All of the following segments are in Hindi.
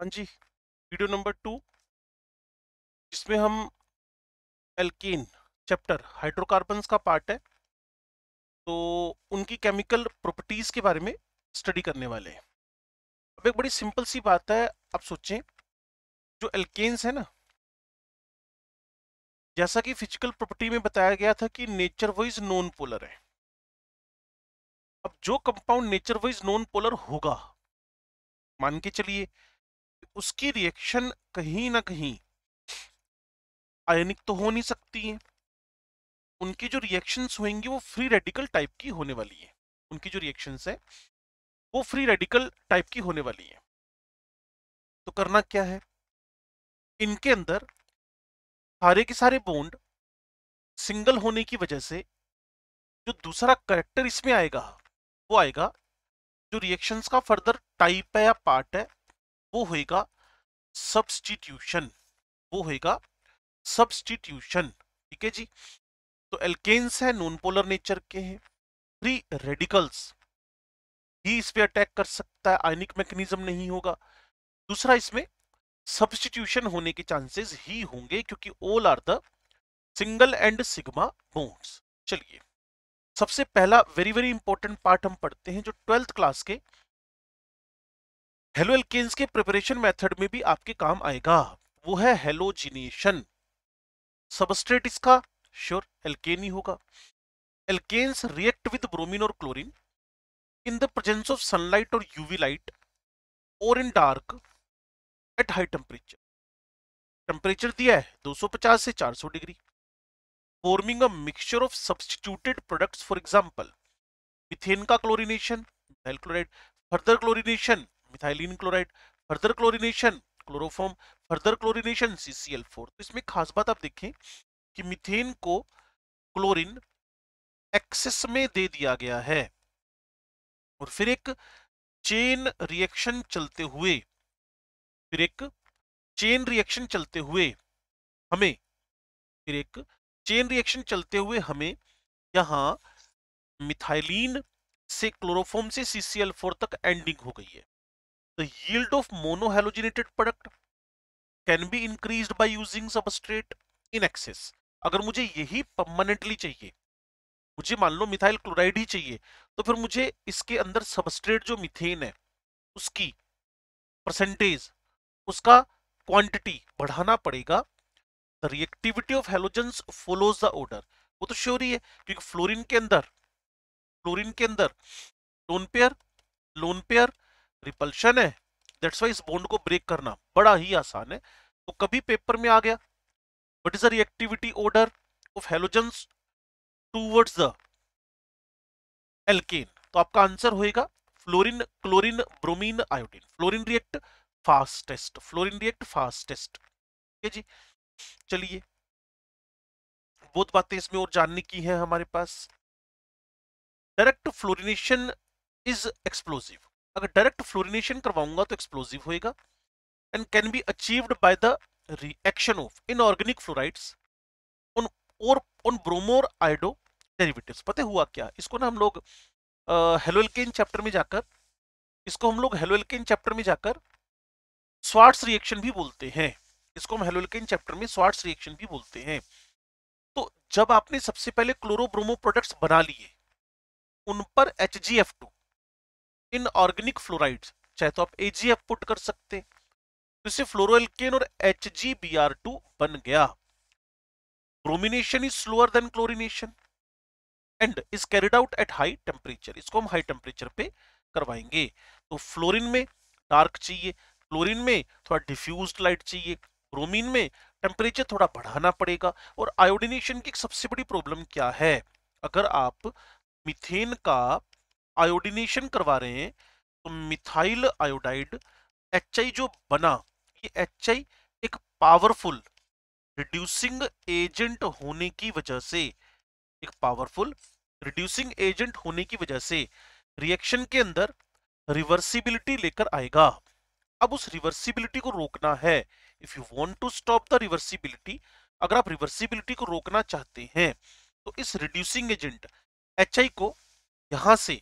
हाँ जी वीडियो नंबर टू जिसमें हम एल्कीन चैप्टर हाइड्रोकार्बन्स का पार्ट है तो उनकी केमिकल प्रॉपर्टीज़ के बारे में स्टडी करने वाले हैं अब एक बड़ी सिंपल सी बात है आप सोचें जो एल्केन्स है ना जैसा कि फिजिकल प्रॉपर्टी में बताया गया था कि नेचर वाइज नॉन पोलर है अब जो compound nature wise non polar होगा मान के चलिए उसकी रिएक्शन कहीं ना कहीं आयनिक तो हो नहीं सकती है उनकी जो रिएक्शंस होंगी वो फ्री रेडिकल टाइप की होने वाली है उनकी जो रिएक्शंस है वो फ्री रेडिकल टाइप की होने वाली है तो करना क्या है इनके अंदर सारे के सारे बोन्ड सिंगल होने की वजह से जो दूसरा करेक्टर इसमें आएगा वो आएगा जो रिएक्शंस का फर्दर टाइप है या पार्ट है वो होएगा सब्सटीट्यूशन वो होएगा सब्सटीट्यूशन ठीक है जी तो एल्केन्स है नॉन पोलर नेचर के हैं फ्री रेडिकल्स ही इस पे अटैक कर सकता है आयनिक मैकेनिज्म नहीं होगा दूसरा इसमें सब्सटीट्यूशन होने के चांसेस ही होंगे क्योंकि all are the single and sigma bonds चलिए सबसे पहला वेरी वेरी इंपॉर्टेंट पार्ट हम पढ़ते हैं जो ट्वेल्थ क्लास के हेलो एल्केन्स के प्रिपरेशन मेथड में भी आपके काम आएगा वो है हेलोजिनेशन सबस्ट्रेट इसका श्योर एल्केन ही होगा एल्केन्स रिएक्ट विद ब्रोमीन और chlorine in the presence of sunlight और यूवी लाइट और in dark at high temperature temperature दिया है 250 से 400 degree forming a mixture of substituted products for example methane का chlorination methyl chloride further chlorination methylene chloride further chlorination chloroform further chlorination four तो इसमें खास बात आप देखें कि मिथेन को क्लोरिन एक्सेस में दे दिया गया है और फिर एक चेन रिएक्शन चलते हुए फिर एक चेन रिएक्शन चलते हुए हमें फिर एक चेन रिएक्शन चलते हुए हमें यहां मिथाइलिन से क्लोरोफॉर्म से फोर तक एंडिंग हो गई है The yield of monohalogenated product can be increased by using substrate in excess. अगर मुझे यही परमानेंटली चाहिए मुझे मान लो मिथाइल क्लोराइड ही चाहिए तो फिर मुझे इसके अंदर सबस्ट्रेट जो मिथेन है उसकी परसेंटेज उसका क्वांटिटी बढ़ाना पड़ेगा the reactivity of halogens follows the order वो तो श्योर ही है क्योंकि फ्लोरीन के अंदर फ्लोरीन के अंदर lone pair lone pair repulsion है दैट्स वाई इस बॉन्ड को ब्रेक करना बड़ा ही आसान है तो कभी पेपर में आ गया what is the reactivity order of halogens towards the alkane तो आपका आंसर होएगा fluorine chlorine bromine iodine fluorine react fastest fluorine react fastest ठीक है जी चलिए बहुत बातें इसमें और जानने की है हमारे पास डायरेक्ट फ्लोरिनेशन इज एक्सप्लोसिव अगर डायरेक्ट फ्लोरिनेशन करवाऊंगा तो एक्सप्लोजिव होएगा and can be achieved by the reaction of inorganic fluorides उन और उन ब्रोमोर आइडो डेरिवेटिव्स पता हुआ क्या इसको ना हम लोग हेलोएल्केन चैप्टर में जाकर इसको हम लोग हेलोएल्केन चैप्टर में जाकर स्वार्ट्स रिएक्शन भी बोलते हैं इसको हम हेलोल्केन चैप्टर में स्वार्ट्स रिएक्शन भी बोलते हैं तो जब आपने सबसे पहले क्लोरोब्रोमो प्रोडक्ट्स बना लिए उन पर H G F two inorganic fluoride चाहे तो आप एजीएफ पुट कर सकते हैं तो इससे फ्लोरोल्केन और एच बन गया bromination is slower than chlorination and is carried out at high temperature इसको हम हाई टेम्परेचर पे करवाएंगे तो फ्लोरिन में डार्क चाहिए क्लोरिन में थोड़ा डिफ्यूज लाइट चाहिए ब्रोमीन में टेम्परेचर थोड़ा बढ़ाना पड़ेगा और आयोडिनेशन की सबसे बड़ी प्रॉब्लम क्या है अगर आप मिथेन का आयोडिनेशन करवा रहे हैं तो मिथाइल आयोडाइड एच जो बना ये एच एक पावरफुल रिड्यूसिंग एजेंट होने की वजह से एक पावरफुल रिड्यूसिंग एजेंट होने की वजह से रिएक्शन के अंदर रिवर्सिबिलिटी लेकर आएगा अब उस रिवर्सिबिलिटी को रोकना है if you want to stop the reversibility अगर आप रिवर्सिबिलिटी को रोकना चाहते हैं तो इस रिड्यूसिंग एजेंट एच को यहां से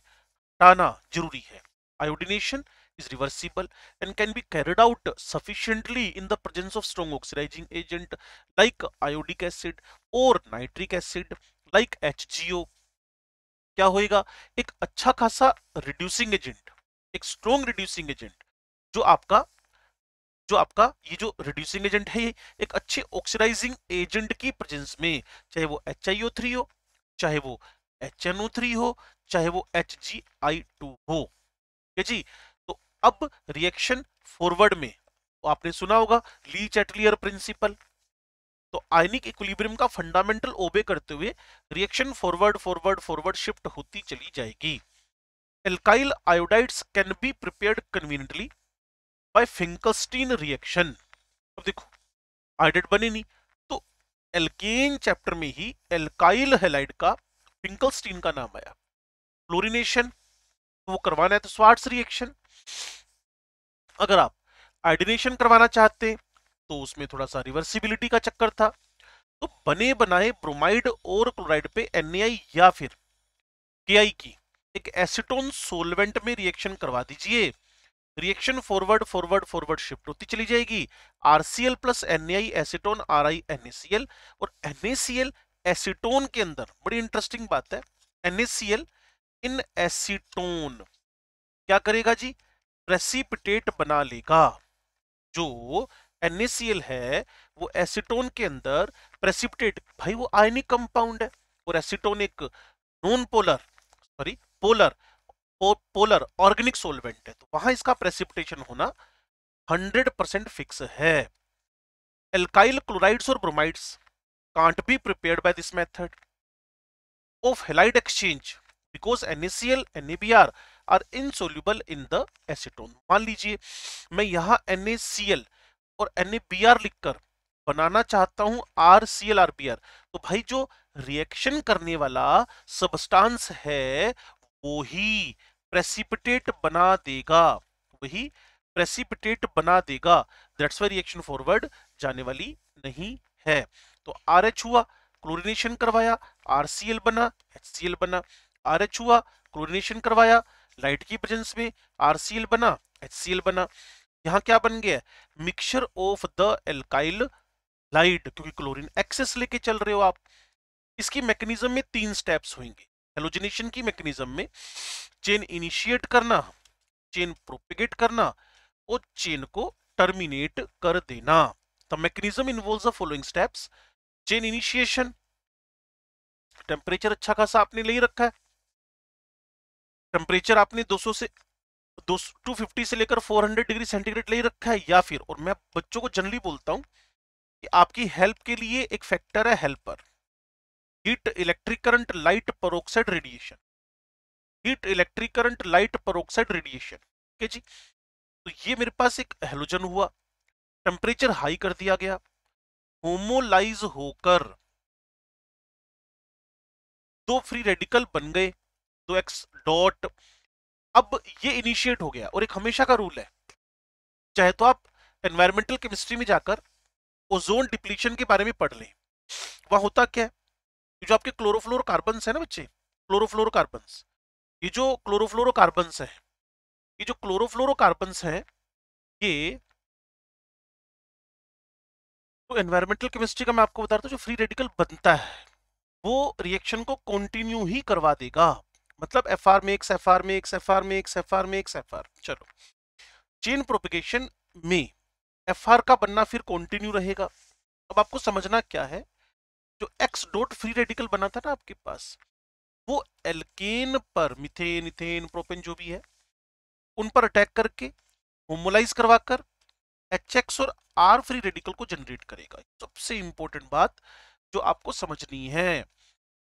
हटाना जरूरी है iodination is reversible and can be carried out sufficiently in the presence of strong oxidizing agent like iodic acid और नाइट्रिक एसिड लाइक एच क्या होएगा एक अच्छा खासा रिड्यूसिंग एजेंट एक स्ट्रॉन्ग रिड्यूसिंग एजेंट जो आपका जो आपका ये जो रिड्यूसिंग एजेंट है ये एक अच्छे ऑक्सीडाइजिंग एजेंट की प्रेजेंस में चाहे वो एच हो चाहे वो एच हो चाहे वो एच जी आई टू हो ठीक है जी तो अब रिएक्शन फॉरवर्ड में तो आपने सुना होगा ली चैटलियर प्रिंसिपल तो आयनिक इक्विलिब्रियम का फंडामेंटल ओबे करते हुए reaction forward forward forward shift होती चली जाएगी alkyl iodides can be prepared conveniently by Finkelstein reaction अब देखो आयोडाइड बने नहीं तो एल्केन चैप्टर में ही एल्काइल हेलाइड का फिंकलस्टीन का नाम आया क्लोरिनेशन तो वो करवाना है तो स्वाट्स रिएक्शन अगर आप आइडिनेशन करवाना चाहते तो उसमें थोड़ा सा रिवर्सिबिलिटी का चक्कर था तो बने बनाए ब्रोमाइड और क्लोराइड पे एन या फिर के की एक एसिटोन सोलवेंट में रिएक्शन करवा दीजिए reaction forward forward forward shift होती चली जाएगी RCl plus N acetone R I और एन एसिटोन के अंदर बड़ी इंटरेस्टिंग बात है एन इन एसीटोन क्या करेगा जी प्रेसिपिटेट बना लेगा जो एनएसीएल है वो एसीटोन के अंदर प्रेसिपिटेट भाई वो आयनिक कंपाउंड है और एसीटोन एक non polar sorry polar polar organic solvent है तो वहां इसका प्रेसिपिटेशन होना 100% फिक्स है एल्काइल क्लोराइड्स और bromides can't be prepared by this method of halide exchange because NaCl NaBr are insoluble in the acetone मान लीजिए मैं यहाँ NaCl और NaBr लिखकर बनाना चाहता हूँ R C L R B R तो भाई जो रिएक्शन करने वाला सबस्टांस है वो ही प्रेसिपिटेट बना देगा वही प्रेसिपिटेट बना देगा दैट्स वाई रिएक्शन फॉरवर्ड जाने वाली नहीं है तो आर एच हुआ क्लोरिनेशन करवाया आर सी एल बना एच सी एल बना आर एच हुआ क्लोरिनेशन करवाया लाइट की प्रेजेंस में आर सी एल बना एच सी एल बना यहाँ क्या बन गया mixture of the alkyl light क्योंकि क्लोरीन एक्सेस लेके चल रहे हो आप इसकी मैकेनिज्म में तीन स्टेप्स होंगे हेलोजनेशन की मैकेनिज्म में चेन इनिशिएट करना चेन प्रोपिगेट करना और चेन को टर्मिनेट कर देना the mechanism involve the following steps chain initiation temperature अच्छा खासा आपने ले रखा है टेम्परेचर आपने 200 से दो टू से लेकर 400 डिग्री सेंटीग्रेड ले रखा है या फिर और मैं बच्चों को जनरली बोलता हूँ कि आपकी हेल्प के लिए एक फैक्टर है helper heat electric current light peroxide radiation heat electric current light peroxide radiation ठीक है जी तो ये मेरे पास एक हेलोजन हुआ टेम्परेचर हाई कर दिया गया होमोलाइज होकर दो फ्री रेडिकल बन गए दो एक्स डॉट अब ये इनिशिएट हो गया और एक हमेशा का रूल है चाहे तो आप एनवायरमेंटल केमिस्ट्री में जाकर ओजोन डिप्लीशन के बारे में पढ़ लें वह होता क्या है जो आपके क्लोरोफ्लोरो कार्बन है ना बच्चे क्लोरोफ्लोरो कार्बन ये जो क्लोरोफ्लोरो कार्बन है ये जो क्लोरोफ्लोरो कार्बन है ये तो एनवायरमेंटल केमिस्ट्री का मैं आपको बता रहा हूँ जो फ्री रेडिकल बनता है वो रिएक्शन को कंटिन्यू ही करवा देगा मतलब F R makes F R makes F R makes F R makes F R चलो चेन प्रोपिगेशन में एफ आर का बनना फिर कंटिन्यू रहेगा अब आपको समझना क्या है जो एक्स डॉट फ्री रेडिकल बना था ना आपके पास वो एल्केन पर मिथेन इथेन प्रोपेन जो भी है उन पर अटैक करके होमोलाइज करवाकर एच एक्स और आर फ्री रेडिकल को जनरेट करेगा सबसे इंपॉर्टेंट बात जो आपको समझनी है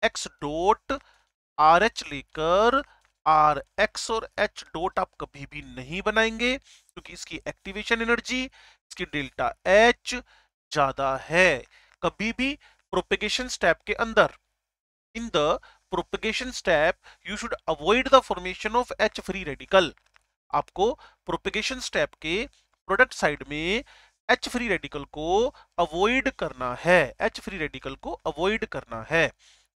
एक्स डॉट आर एच लेकर आर एक्स और एच डॉट आप कभी भी नहीं बनाएंगे क्योंकि इसकी एक्टिवेशन एनर्जी इसकी डेल्टा एच ज्यादा है कभी भी प्रोपेगेशन स्टेप के अंदर in the propagation step you should avoid the formation of H free radical आपको प्रोपेगेशन स्टेप के प्रोडक्ट साइड में एच फ्री रेडिकल को अवॉइड करना है एच फ्री रेडिकल को अवॉइड करना है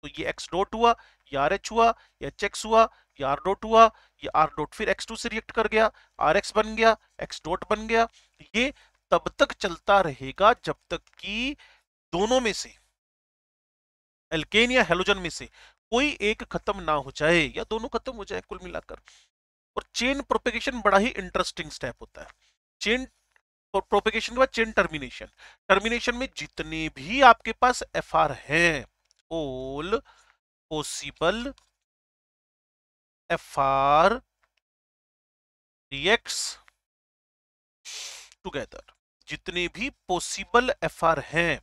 तो ये एक्स डॉट हुआ ये आर एच हुआ ये एच एक्स हुआ ये आर डॉट हुआ ये आर डॉट फिर एक्स टू से रिएक्ट कर गया आर एक्स बन गया एक्स डॉट बन गया ये तब तक चलता रहेगा जब तक कि दोनों में से एल्केन या हेलोजन में से कोई एक खत्म ना हो जाए या दोनों खत्म हो जाए कुल मिलाकर और चेन प्रोपेगेशन बड़ा ही इंटरेस्टिंग स्टेप होता है चेन प्रोपेगेशन के बाद चेन टर्मिनेशन टर्मिनेशन में जितने भी आपके पास एफ हैं all possible fr dx together जितने भी पॉसिबल एफ आर हैं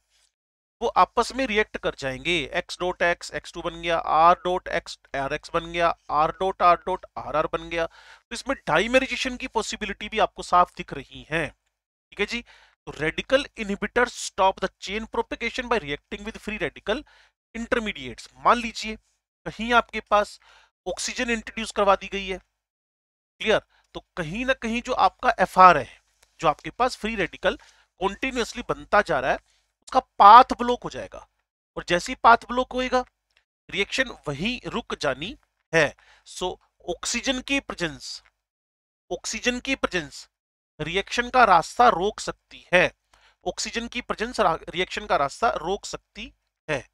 वो आपस में रिएक्ट कर जाएंगे x डॉट x x2 बन गया r डॉट x rx बन गया r dot r dot rr बन गया तो इसमें डाइमेरिजेशन की पॉसिबिलिटी भी आपको साफ दिख रही है ठीक है जी तो radical inhibitor stop the chain propagation by reacting with free radical intermediates मान लीजिए कहीं आपके पास ऑक्सीजन इंट्रोड्यूस करवा दी गई है क्लियर तो कहीं ना कहीं जो आपका एफ है जो आपके पास फ्री रेडिकल कॉन्टिन्यूसली बनता जा रहा है उसका पाथ ब्लॉक हो जाएगा और जैसे ही पाथ ब्लॉक होएगा रिएक्शन वहीं रुक जानी है सो ऑक्सीजन की प्रेजेंस ऑक्सीजन की प्रेजेंस रिएक्शन का रास्ता रोक सकती है ऑक्सीजन की प्रेजेंस रिएक्शन का रास्ता रोक सकती है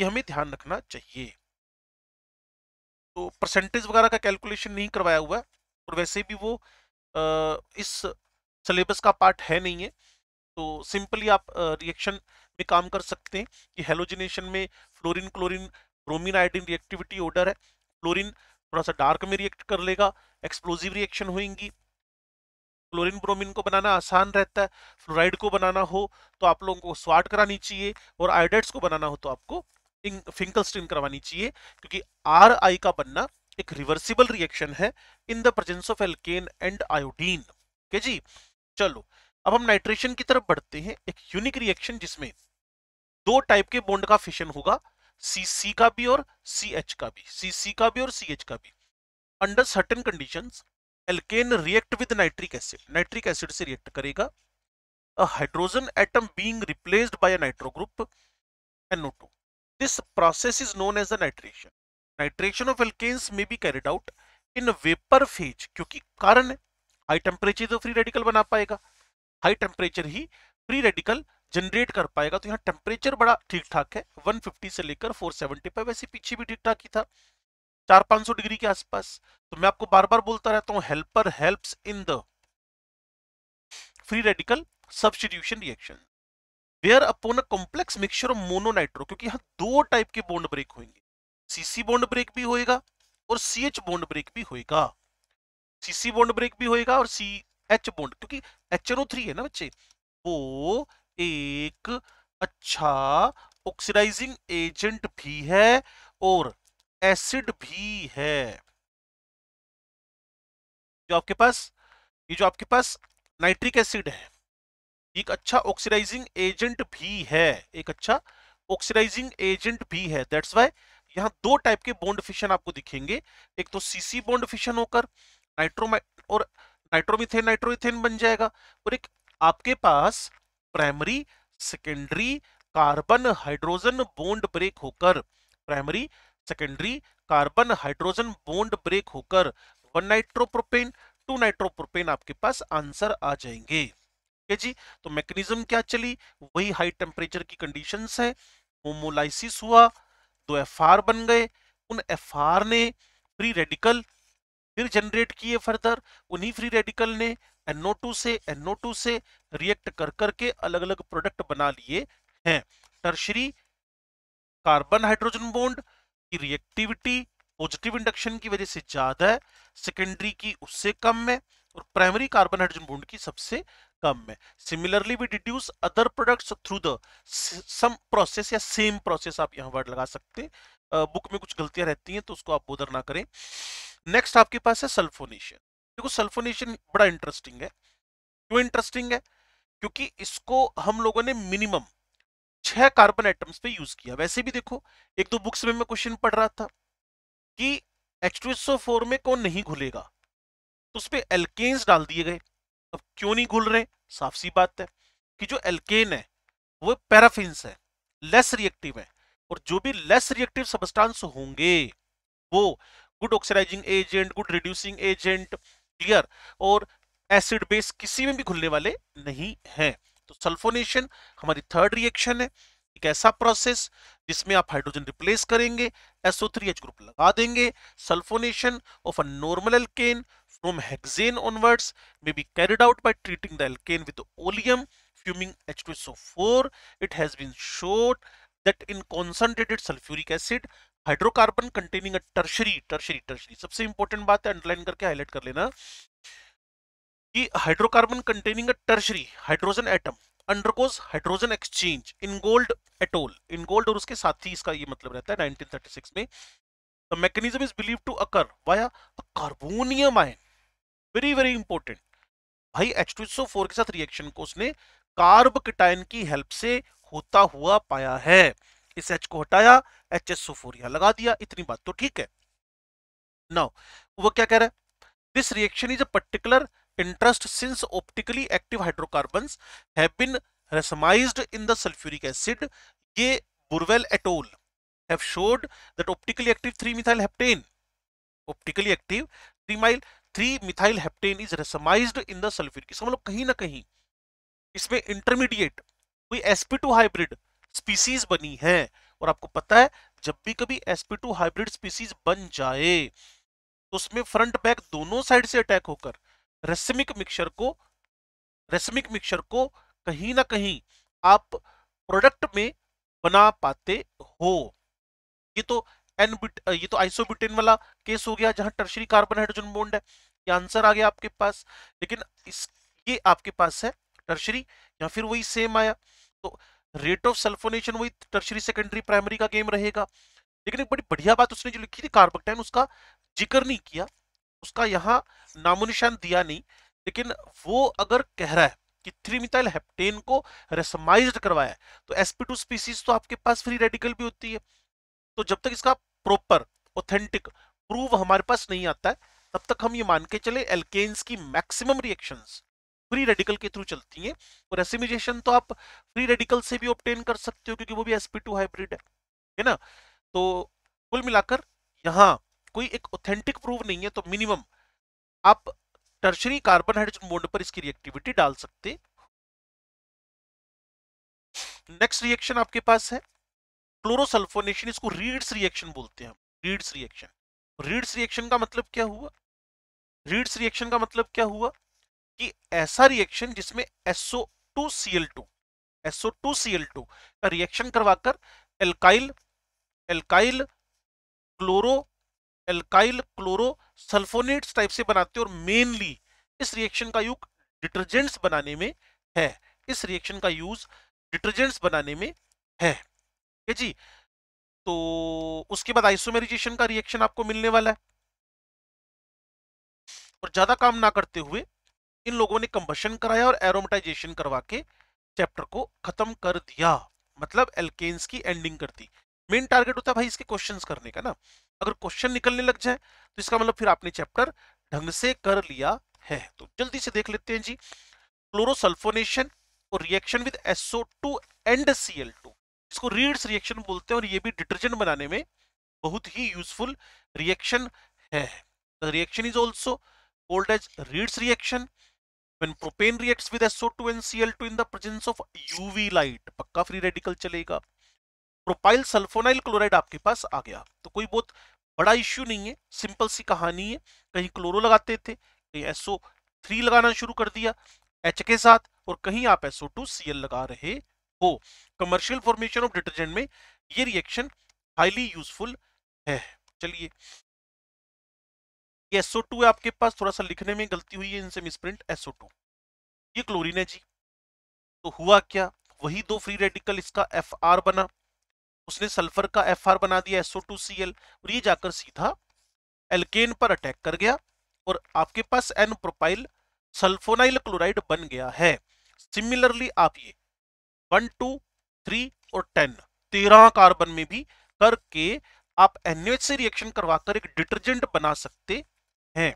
ये हमें ध्यान रखना चाहिए तो परसेंटेज वगैरह का कैलकुलेशन नहीं करवाया हुआ है और वैसे भी वो इस सिलेबस का पार्ट है नहीं है तो सिंपली आप रिएक्शन में काम कर सकते हैं कि हेलोजिनेशन में fluorine chlorine bromine iodine reactivity order है फ्लोरीन थोड़ा सा डार्क में रिएक्ट कर लेगा एक्सप्लोजिव रिएक्शन होएंगी क्लोरीन ब्रोमीन को बनाना आसान रहता है फ्लोराइड को बनाना हो तो आप लोगों को स्वाट करानी चाहिए और आयोडाइड्स को बनाना हो तो आपको फिंकलस्टीन करवानी चाहिए क्योंकि आर आई का बनना एक रिवर्सिबल रिएक्शन है in the presence of alkane and iodine के जी चलो अब हम नाइट्रेशन की तरफ बढ़ते हैं एक यूनिक रिएक्शन जिसमें दो टाइप के बॉन्ड का फिशन होगा सी सी का भी और सी एच का भी सी सी का भी और सी एच का भी under certain condition alkane react with nitric acid nitric acid से रिएक्ट करेगा hydrogen atom being replaced by a nitro group to This process is known as the nitration. Nitration of alkanes may be carried out in vapor phase क्योंकि कारण है हाई टेम्परेचर तो फ्री रेडिकल बना पाएगा हाई टेम्परेचर ही फ्री रेडिकल जनरेट कर पाएगा तो यहाँ टेम्परेचर बड़ा ठीक ठाक है 150 से लेकर 475 वैसे पीछे भी ठीक ठाक ही था चार पाँच सौ डिग्री के आसपास तो मैं आपको बार बार बोलता रहता हूँ helper helps in the free radical substitution reaction bear upon a complex mixture of mononitro क्योंकि यहाँ दो टाइप के बॉन्ड ब्रेक होंगे सीसी बॉन्ड ब्रेक भी होएगा और सी एच बॉन्ड ब्रेक भी होएगा सीसी बॉन्ड ब्रेक भी होएगा और सी एच बॉन्ड क्योंकि एच एन ओ थ्री है ना बच्चे वो एक अच्छा ऑक्सीडाइजिंग एजेंट भी है और एसिड भी है जो आपके पास ये जो आपके पास नाइट्रिक एसिड है एक अच्छा ऑक्सीडाइजिंग एजेंट भी है एक अच्छा ऑक्सीडाइजिंग एजेंट भी है दैट्स वाई यहाँ दो टाइप के बॉन्ड फिशन आपको दिखेंगे एक तो सीसी बॉन्ड फिशन होकर नाइट्रोमा और नाइट्रोमिथेन नाइट्रोइथेन बन जाएगा और एक आपके पास primary secondary carbon hydrogen bond break होकर primary secondary carbon hydrogen bond break होकर वन नाइट्रोप्रोपेन टू नाइट्रोप्रोपेन आपके पास आंसर आ जाएंगे है जी तो मैकेनिज्म क्या चली वही हाई टेम्परेचर की कंडीशन है होमोलाइसिस हुआ दो एफ बन गए उन एफ ने फ्री रेडिकल फिर जनरेट किए फर्दर उन्हीं फ्री रेडिकल ने NO2 से NO2 से रिएक्ट कर करके अलग अलग प्रोडक्ट बना लिए हैं टर्शरी कार्बन हाइड्रोजन बॉन्ड की रिएक्टिविटी पॉजिटिव इंडक्शन की वजह से ज्यादा है सेकेंडरी की उससे कम है और प्राइमरी कार्बन हाइड्रोजन बॉन्ड की सबसे कम है similarly we deduce other products through the some process या सेम प्रोसेस आप यहाँ वर्ड लगा सकते हैं बुक में कुछ गलतियां रहती हैं तो उसको आप बोधर ना करें नेक्स्ट आपके पास है सल्फोनेशन देखो सल्फोनेशन बड़ा इंटरेस्टिंग है क्यों इंटरेस्टिंग है क्योंकि इसको हम लोगों ने मिनिमम छह कार्बन एटम्स पे यूज किया वैसे भी देखो एक दो बुक्स में मैं क्वेश्चन पढ़ रहा था कि H2SO4 में कौन नहीं घुलेगा तो उस पर एल्केन्स डाल दिए गए अब क्यों नहीं घुल रहे साफ सी बात है कि जो एल्केन है वो पैराफिन्स है लेस रिएक्टिव है और जो भी लेस रिएक्टिव सबस्टांस होंगे वो good oxidizing agent good reducing agent clear और एसिड बेस किसी में भी घुलने वाले नहीं हैं तो सल्फोनेशन हमारी थर्ड रिएक्शन है एक ऐसा प्रोसेस जिसमें आप हाइड्रोजन रिप्लेस करेंगे SO3H ग्रुप लगा देंगे sulphonation of a normal alkane whom hexane onwards may be carried out by treating the alkane with oleum fuming H2SO4. It has been shown that in concentrated sulfuric acid hydrocarbon containing a tertiary tertiary tertiary सबसे इंपॉर्टेंट बात है अंडरलाइन करके हाईलाइट कर लेना कि hydrocarbon containing a tertiary hydrogen atom undergoes hydrogen exchange in gold एटोल इन गोल्ड और उसके साथ ही इसका ये मतलब रहता है 1936 में the mechanism is believe to occur via carbonium ion very very important भाई एच के साथ रिएक्शन को उसने कार्ब कटाइन की हेल्प से होता हुआ पाया है इस एच को हटाया एच एस यहां लगा दिया इतनी बात तो ठीक है नाउ वो क्या कह रहा है this reaction is a particular interest since optically active hydrocarbons have been racemized in the sulfuric acid ye burwell et al have showed that optically active 3 methyl heptane optically active 3 methyl three methyl heptane is racemise in the sulphuric इसका मतलब कहीं ना कहीं इसमें इंटरमीडिएट कोई sp2 हाइब्रिड स्पीसीज बनी है और आपको पता है जब भी कभी sp2 हाइब्रिड स्पीसीज बन जाए तो उसमें फ्रंट बैक दोनों साइड से अटैक होकर रेसमिक मिक्सर को रेसमिक मिक्सर को कहीं ना कहीं आप प्रोडक्ट में बना पाते हो ये तो एन ये तो आइसोब्यूटेन वाला केस हो गया जहां टर्शरी कार्बन हाइड्रोजन बॉन्ड है ये आंसर आ गया आपके पास लेकिन इस ये आपके पास है टर्शरी या फिर वही सेम आया तो रेट ऑफ सल्फोनेशन वही टर्शरी सेकेंडरी प्राइमरी का गेम रहेगा लेकिन एक बड़ी बढ़िया बात उसने जो लिखी थी कार्बोक्टाइन उसका जिक्र नहीं किया उसका यहाँ नामो निशान दिया नहीं लेकिन वो अगर कह रहा है कि थ्री मिथाइल हेप्टेन को रेसमाइज करवाया है तो टू स्पीसीज तो आपके पास फ्री रेडिकल भी होती है तो जब तक इसका प्रॉपर ऑथेंटिक प्रूव हमारे पास नहीं आता है तब तक हम ये मान के चले एल्केन्स की मैक्सिमम रिएक्शंस फ्री रेडिकल के थ्रू चलती हैं और एसिमिजेशन तो आप फ्री रेडिकल से भी ऑप्टेन कर सकते हो क्योंकि वो भी sp2 हाइब्रिड है है ना तो कुल मिलाकर यहाँ कोई एक ऑथेंटिक प्रूव नहीं है तो मिनिमम आप टर्शरी कार्बन हाइड्रोजन बोन्ड पर इसकी रिएक्टिविटी डाल सकते नेक्स्ट रिएक्शन आपके पास है क्लोरोसल्फोनेशन इसको रीड्स रिएक्शन बोलते हैं रीड्स रिएक्शन रीड्स रिएक्शन का मतलब क्या हुआ रीड्स रिएक्शन का मतलब क्या हुआ कि ऐसा रिएक्शन जिसमें S O S O two two two C C L L reaction करवाकर alkyl alkyl chloro alkyl chloro sulphonates type से बनाते हैं और मेनली इस रिएक्शन का यूज डिटर्जेंट्स बनाने में है इस रिएक्शन का यूज डिटर्जेंट्स बनाने में है है जी तो उसके बाद आइसोमेरिजेशन का रिएक्शन आपको मिलने वाला है और ज्यादा काम ना करते हुए इन लोगों ने कंबशन कराया और एरोमेटाइजेशन करवा के चैप्टर को खत्म कर दिया मतलब एल्केन्स की एंडिंग कर दी मेन टारगेट होता है भाई इसके क्वेश्चंस करने का ना अगर क्वेश्चन निकलने लग जाए तो इसका मतलब फिर आपने चैप्टर ढंग से कर लिया है तो जल्दी से देख लेते हैं जी क्लोरोसल्फोनेशन और reaction with SO two and C L two इसको रीड्स रिएक्शन बोलते हैं और ये भी डिटर्जेंट बनाने में बहुत ही यूजफुल रिएक्शन है the reaction is also called as Reed's reaction when propane reacts with SO2 and Cl2 in the presence of UV light पक्का फ्री रेडिकल चलेगा प्रोपाइल सल्फोनाइल क्लोराइड आपके पास आ गया तो कोई बहुत बड़ा इश्यू नहीं है सिंपल सी कहानी है कहीं क्लोरो लगाते थे कहीं SO3 लगाना शुरू कर दिया H के साथ और कहीं आप SO2 Cl लगा रहे हो कमर्शियल फॉर्मेशन ऑफ डिटर्जेंट में ये रिएक्शन हाईली यूजफुल है चलिए ये SO2 है आपके पास थोड़ा सा लिखने में गलती हुई है इनसे मिसप्रिंट SO2 ये क्लोरीन है जी तो हुआ क्या वही दो फ्री रेडिकल इसका FR बना उसने सल्फर का FR बना दिया SO2Cl और ये जाकर सीधा एल्केन पर अटैक कर गया और आपके पास एन प्रोपाइल सल्फोनाइल क्लोराइड बन गया है सिमिलरली आप ये वन टू थ्री और टेन तेरह कार्बन में भी करके आप एनएच से रिएक्शन करवाकर एक डिटर्जेंट बना सकते हैं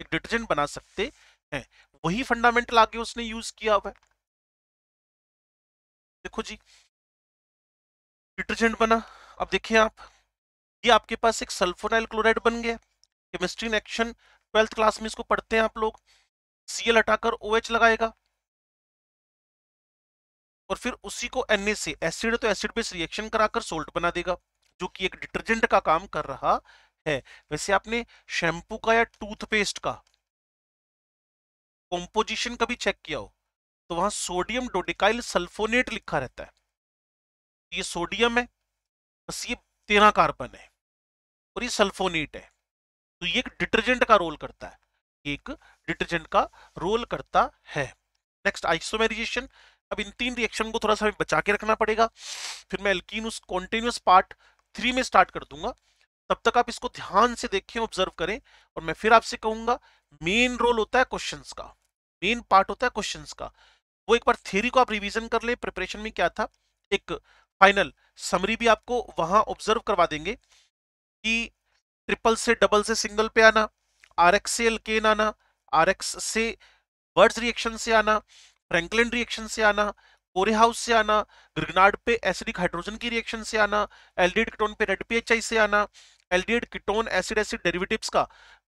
एक डिटर्जेंट बना सकते हैं वही फंडामेंटल आगे उसने यूज किया हुआ देखो जी डिटर्जेंट बना अब देखिए आप ये आपके पास एक सल्फोनाइल क्लोराइड बन गया chemistry in action twelfth class में इसको पढ़ते हैं आप लोग सीएल हटाकर ओ OH लगाएगा और फिर उसी को एन से एसिड तो एसिड बेस रिएक्शन कराकर सोल्ट बना देगा जो कि एक डिटर्जेंट का काम कर रहा है वैसे आपने शैम्पू का या टूथपेस्ट का कॉम्पोजिशन कभी चेक किया हो तो वहां सोडियम डोडिकाइल सल्फोनेट लिखा रहता है ये सोडियम है बस ये तेरह कार्बन है और ये सल्फोनेट है तो ये एक डिटर्जेंट का रोल करता है एक डिटर्जेंट का रोल करता है नेक्स्ट आइसोमेरिजेशन अब इन तीन रिएक्शन को थोड़ा सा बचा के रखना पड़ेगा फिर मैं एल्कीन उस कॉन्टिन्यूस पार्ट थ्री में स्टार्ट कर दूंगा तब तक आप इसको ध्यान से देखें ऑब्जर्व करें और मैं फिर आपसे कहूंगा मेन रोल होता है क्वेश्चन का मेन पार्ट होता है क्वेश्चन का वो एक बार थ्योरी को आप रिविजन कर ले प्रिपरेशन में क्या था एक फाइनल समरी भी आपको वहां ऑब्जर्व करवा देंगे कि ट्रिपल से डबल से सिंगल पे आना आर एक्स से एलकेन आना आर एक्स से वर्ड्स रिएक्शन से आना फ्रेंकलिन रिएक्शन से आना कोरे हाउस से आना ग्रिगनाड पे एसिडिक हाइड्रोजन की रिएक्शन से आना एलडीड कीटोन पे रेड पीएचआई से आना aldehyde ketone acid acid derivatives का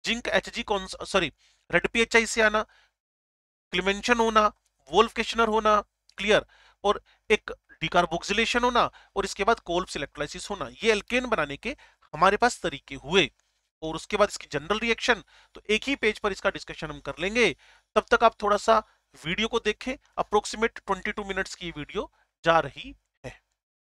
जिंक एचजी कौन सॉरी रेड पीएचआई से आना क्लिमेंशन होना वोल्फ केशनर होना क्लियर और एक डिकार्बोक्सिलेशन होना और इसके बाद कोल्फ इलेक्ट्रोलाइसिस होना ये एल्केन बनाने के हमारे पास तरीके हुए और उसके बाद इसकी जनरल रिएक्शन तो एक ही पेज पर इसका डिस्कशन हम कर लेंगे तब तक आप थोड़ा सा वीडियो को देखें अप्रोक्सीमेट 22 मिनट्स की वीडियो जा रही